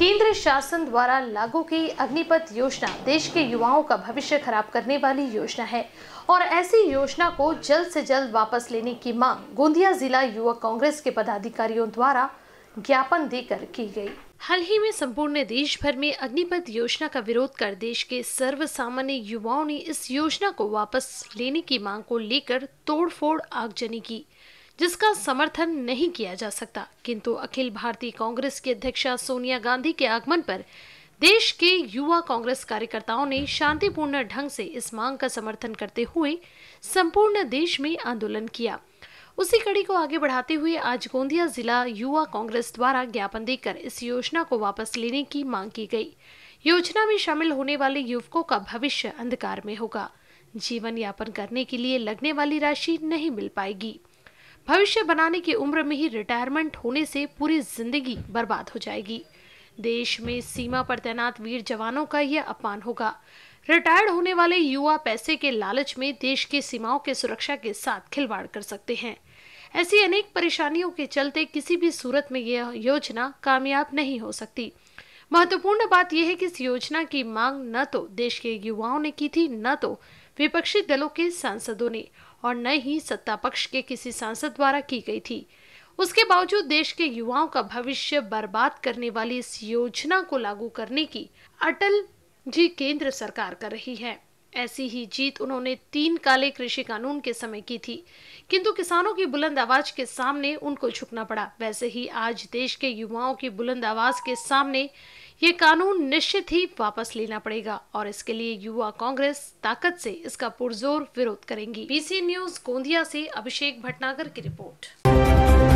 केंद्र शासन द्वारा लागू की अग्निपथ योजना देश के युवाओं का भविष्य खराब करने वाली योजना है और ऐसी योजना को जल्द से जल्द वापस लेने की मांग गोंदिया जिला युवा कांग्रेस के पदाधिकारियों द्वारा ज्ञापन देकर की गई हाल ही में संपूर्ण देश भर में अग्निपथ योजना का विरोध कर देश के सर्व सामान्य युवाओं ने इस योजना को वापस लेने की मांग को लेकर तोड़फोड़ आगजनी की जिसका समर्थन नहीं किया जा सकता किंतु अखिल भारतीय कांग्रेस की अध्यक्ष सोनिया गांधी के आगमन पर देश के युवा कांग्रेस कार्यकर्ताओं ने शांतिपूर्ण ढंग से इस मांग का समर्थन करते हुए संपूर्ण देश में आंदोलन किया उसी कड़ी को आगे बढ़ाते हुए आज गोंदिया जिला युवा कांग्रेस द्वारा ज्ञापन देकर इस योजना को वापस लेने की मांग की गई योजना में शामिल होने वाले युवकों का भविष्य अंधकार में होगा जीवन यापन करने के लिए लगने वाली राशि नहीं मिल पाएगी भविष्य बनाने की उम्र में ही रिटायरमेंट होने से पूरी जिंदगी बर्बाद हो जाएगी देश में सीमा पर तैनात वीर जवानों का यह अपमान होगा रिटायर्ड होने वाले युवा पैसे के लालच में देश की सीमाओं के सुरक्षा के साथ खिलवाड़ कर सकते हैं ऐसी अनेक परेशानियों के चलते किसी भी सूरत में यह योजना कामयाब नहीं हो सकती महत्वपूर्ण बात यह है कि इस योजना की मांग न तो देश के युवाओं ने की थी न तो विपक्षी दलों के सांसदों ने और न ही सत्ता पक्ष के किसी सांसद द्वारा की गई थी उसके बावजूद देश के युवाओं का भविष्य बर्बाद करने वाली इस योजना को लागू करने की अटल जी केंद्र सरकार कर रही है ऐसी ही जीत उन्होंने तीन काले कृषि कानून के समय की थी किंतु किसानों की बुलंद आवाज के सामने उनको झुकना पड़ा वैसे ही आज देश के युवाओं की बुलंद आवाज के सामने ये कानून निश्चित ही वापस लेना पड़ेगा और इसके लिए युवा कांग्रेस ताकत से इसका पुरजोर विरोध करेंगी बीसी न्यूज गोंदिया से अभिषेक भटनागर की रिपोर्ट